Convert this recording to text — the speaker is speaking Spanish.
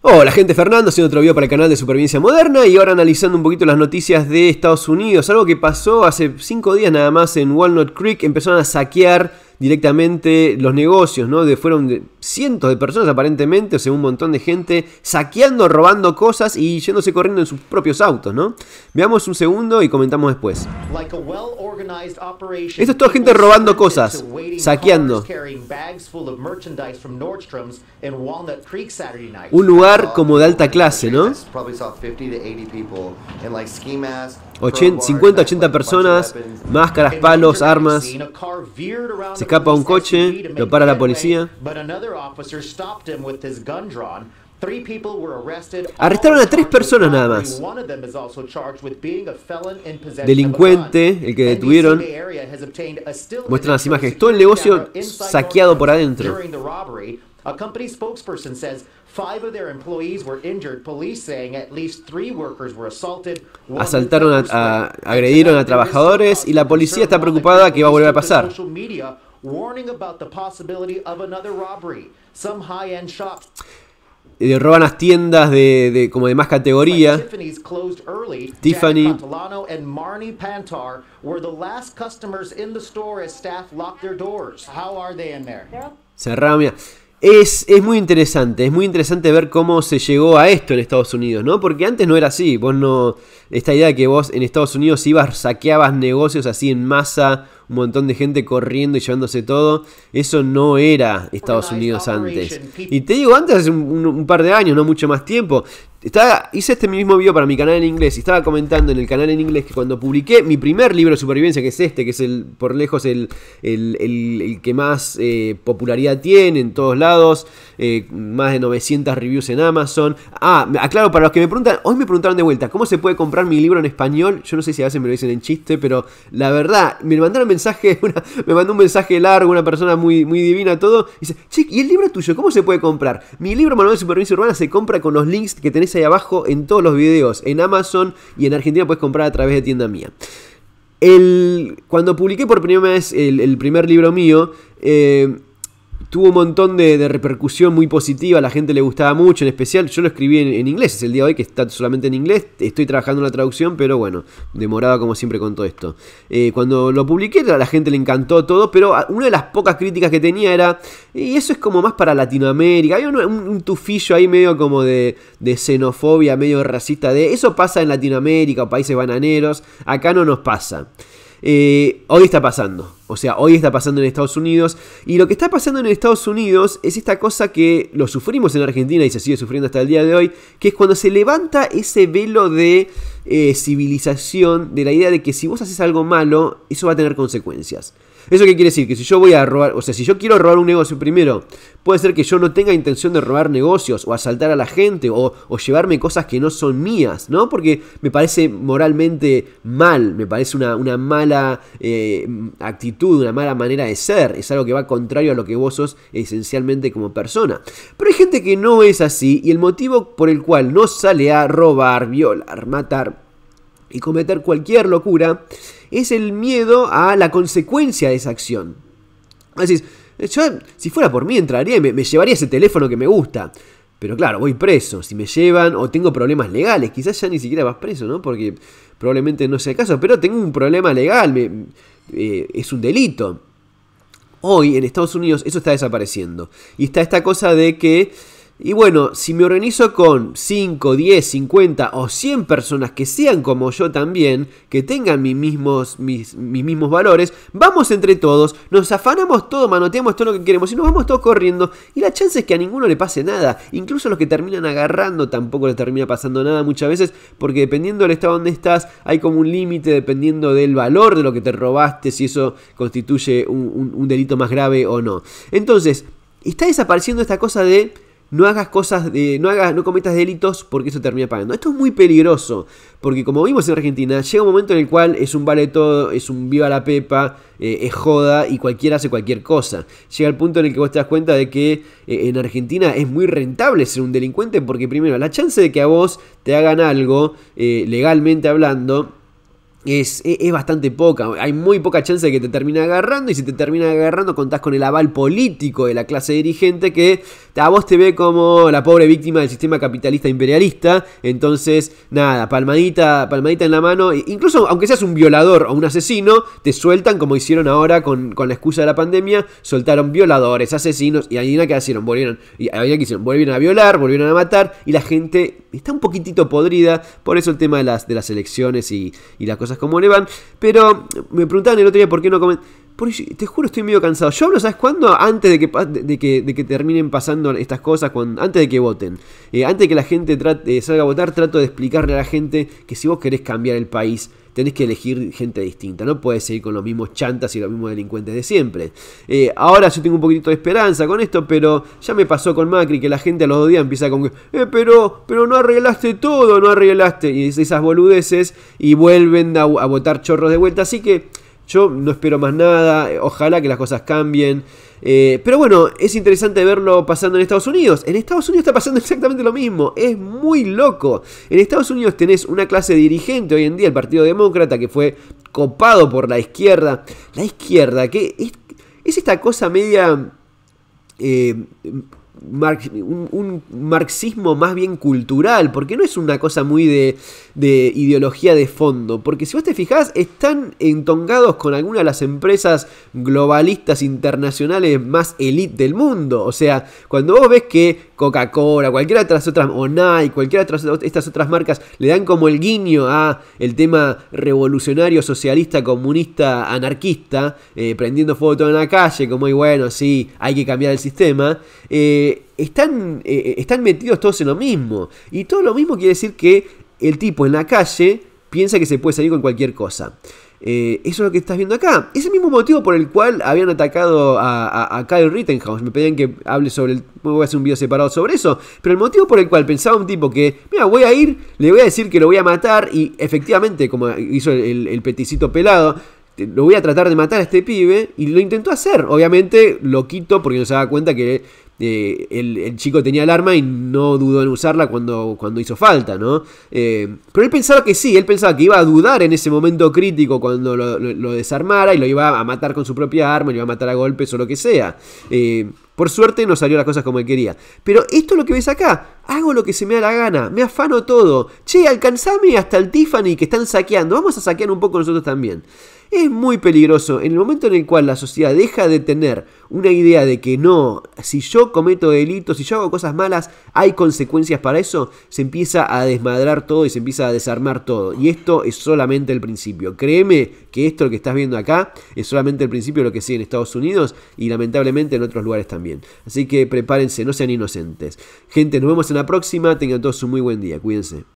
Hola gente, Fernando, haciendo otro video para el canal de Supervivencia Moderna y ahora analizando un poquito las noticias de Estados Unidos. Algo que pasó hace 5 días nada más en Walnut Creek, empezaron a saquear directamente los negocios, ¿no? De, fueron de, cientos de personas aparentemente, o sea, un montón de gente saqueando, robando cosas y yéndose corriendo en sus propios autos, ¿no? Veamos un segundo y comentamos después. Esto es toda gente robando cosas, saqueando. Un lugar uh, como de alta clase, ¿no? 50, 80 personas, máscaras, palos, armas. Se escapa un coche, lo para la policía officer stopped him with his gun drawn. Three people were arrested. Arrestaron a tres personas nada más. Delincuente, el que detuvieron. Muestran las imágenes. Todo el negocio saqueado por adentro. A company spokesperson says five of their employees were injured. Police saying at least three workers were assaulted. Asaltaron, a, a, agredieron a trabajadores y la policía está preocupada que va a volver a pasar warning about the possibility of another robbery. Some high-end shops eh, roban las tiendas de, de, como de más categoría. Tiffany's closed early. Tiffany and Marnie Pantar were the last customers in the store as staff locked their doors. How are they in there? Cerrado, mira. Es, es, muy interesante, es muy interesante ver cómo se llegó a esto en Estados Unidos, ¿no? Porque antes no era así, vos no, esta idea de que vos en Estados Unidos ibas, saqueabas negocios así en masa un montón de gente corriendo y llevándose todo. Eso no era Estados Unidos antes. Y te digo, antes, hace un, un par de años, no mucho más tiempo, estaba, hice este mismo video para mi canal en inglés y estaba comentando en el canal en inglés que cuando publiqué mi primer libro de supervivencia, que es este, que es el por lejos el, el, que más eh, popularidad tiene en todos lados, eh, más de 900 reviews en Amazon. Ah, aclaro, para los que me preguntan, hoy me preguntaron de vuelta, ¿cómo se puede comprar mi libro en español? Yo no sé si a veces me lo dicen en chiste, pero la verdad, me mandaron un mensaje, me mandó un mensaje largo, una persona muy, muy divina, todo, y dice, che, ¿y el libro tuyo? ¿Cómo se puede comprar? Mi libro Manual de Supervivencia Urbana se compra con los links que tenés ahí abajo en todos los videos, en Amazon y en Argentina puedes comprar a través de tienda mía. cuando publiqué por primera vez el, primer libro mío, eh, tuvo un montón de, repercusión muy positiva, a la gente le gustaba mucho, en especial yo lo escribí en, inglés, es el día de hoy que está solamente en inglés, estoy trabajando en la traducción, pero bueno, demorado como siempre con todo esto. Eh, cuando lo publiqué a la gente le encantó todo, pero una de las pocas críticas que tenía era, y eso es como más para Latinoamérica, hay un, un, tufillo ahí medio como de, de, xenofobia, medio racista, de eso pasa en Latinoamérica o países bananeros, acá no nos pasa. Eh, hoy está pasando. O sea, hoy está pasando en Estados Unidos. Y lo que está pasando en Estados Unidos es esta cosa que lo sufrimos en Argentina y se sigue sufriendo hasta el día de hoy, que es cuando se levanta ese velo de eh, civilización, de la idea de que si vos haces algo malo, eso va a tener consecuencias. ¿Eso qué quiere decir? Que si yo voy a robar, o sea, si yo quiero robar un negocio primero, puede ser que yo no tenga intención de robar negocios o asaltar a la gente o, llevarme cosas que no son mías, ¿no? Porque me parece moralmente mal, me parece una, una mala eh, actitud, una mala manera de ser, es algo que va contrario a lo que vos sos esencialmente como persona. Pero hay gente que no es así y el motivo por el cual no sale a robar, violar, matar, y cometer cualquier locura, es el miedo a la consecuencia de esa acción. Así es, yo, si fuera por mí, entraría y me, llevaría ese teléfono que me gusta. Pero claro, voy preso. Si me llevan o tengo problemas legales, quizás ya ni siquiera vas preso, ¿no? Porque probablemente no sea el caso, pero tengo un problema legal, eh, es un delito. Hoy en Estados Unidos eso está desapareciendo. Y está esta cosa de que y bueno, si me organizo con 5, 10, 50 o 100 personas que sean como yo también, que tengan mis mismos, mis, mismos valores, vamos entre todos, nos afanamos todo, manoteamos todo lo que queremos y nos vamos todos corriendo. Y la chance es que a ninguno le pase nada. Incluso a los que terminan agarrando tampoco les termina pasando nada muchas veces, porque dependiendo del estado donde estás, hay como un límite dependiendo del valor de lo que te robaste, si eso constituye un delito más grave o no. Entonces, está desapareciendo esta cosa de no hagas cosas, de, no, hagas, no cometas delitos porque eso termina pagando. Esto es muy peligroso, porque como vimos en Argentina, llega un momento en el cual es un vale todo, es un viva la pepa, eh, es joda y cualquiera hace cualquier cosa. Llega el punto en el que vos te das cuenta de que eh, en Argentina es muy rentable ser un delincuente porque primero, la chance de que a vos te hagan algo, eh, legalmente hablando, e, es, bastante poca. Hay muy poca chance de que te termine agarrando. Y si te termina agarrando, contás con el aval político de la clase dirigente que a vos te ve como la pobre víctima del sistema capitalista imperialista. Entonces, nada, palmadita, palmadita en la mano. E incluso aunque seas un violador o un asesino, te sueltan como hicieron ahora con, con la excusa de la pandemia. Soltaron violadores, asesinos. Y ahí que hicieron. Volvieron, y Volvieron a violar, volvieron a matar. Y la gente está un poquitito podrida. Por eso el tema de las, de las elecciones y, y las cosas como le van. Pero me preguntaban el otro día por qué no comen te juro, estoy medio cansado. Yo hablo, ¿sabes cuándo? Antes de que, de que, de que terminen pasando estas cosas, antes de que voten. Eh, antes de que la gente trate, eh, salga a votar, trato de explicarle a la gente que si vos querés cambiar el país, tenés que elegir gente distinta. No puedes seguir con los mismos chantas y los mismos delincuentes de siempre. Eh, ahora yo tengo un poquito de esperanza con esto, pero ya me pasó con Macri que la gente a los dos días empieza con que, pero, pero no arreglaste todo, no arreglaste. Y esas boludeces y vuelven a votar chorros de vuelta. Así que yo no espero más nada, eh, ojalá que las cosas cambien. Eh, pero bueno, es interesante verlo pasando en Estados Unidos. En Estados Unidos está pasando exactamente lo mismo, es muy loco. En Estados Unidos tenés una clase dirigente hoy en día, el Partido Demócrata, que fue copado por la izquierda. La izquierda, que es, esta cosa media... Eh, un, marxismo más bien cultural, porque no es una cosa muy de, ideología de fondo, porque si vos te fijás, están entongados con algunas de las empresas globalistas internacionales más elite del mundo, o sea, cuando vos ves que Coca-Cola, cualquiera de las otras, o Nike, cualquiera de estas otras marcas, le dan como el guiño a el tema revolucionario, socialista, comunista, anarquista, eh, prendiendo fuego todo en la calle, como, y bueno, sí, hay que cambiar el sistema, eh, eh, están, eh, están metidos todos en lo mismo. Y todo lo mismo quiere decir que el tipo en la calle piensa que se puede salir con cualquier cosa. Eh, eso es lo que estás viendo acá. Es el mismo motivo por el cual habían atacado a, Kyle Rittenhouse. Me pedían que hable sobre el. Voy a hacer un video separado sobre eso. Pero el motivo por el cual pensaba un tipo que, mira, voy a ir, le voy a decir que lo voy a matar. Y efectivamente, como hizo el, peticito pelado, lo voy a tratar de matar a este pibe. Y lo intentó hacer. Obviamente lo quito porque no se da cuenta que eh, el, chico tenía el arma y no dudó en usarla cuando, cuando hizo falta, ¿no? Eh, pero él pensaba que sí, él pensaba que iba a dudar en ese momento crítico cuando lo, desarmara y lo iba a matar con su propia arma, lo iba a matar a golpes o lo que sea. Eh, por suerte no salió las cosas como él quería. Pero esto es lo que ves acá. Hago lo que se me da la gana. Me afano todo. Che, alcanzame hasta el Tiffany que están saqueando. Vamos a saquear un poco nosotros también es muy peligroso. En el momento en el cual la sociedad deja de tener una idea de que no, si yo cometo delitos, si yo hago cosas malas, hay consecuencias para eso, se empieza a desmadrar todo y se empieza a desarmar todo. Y esto es solamente el principio. Créeme que esto que estás viendo acá es solamente el principio de lo que sigue en Estados Unidos y lamentablemente en otros lugares también. Así que prepárense, no sean inocentes. Gente, nos vemos en la próxima. Tengan todos un muy buen día. Cuídense.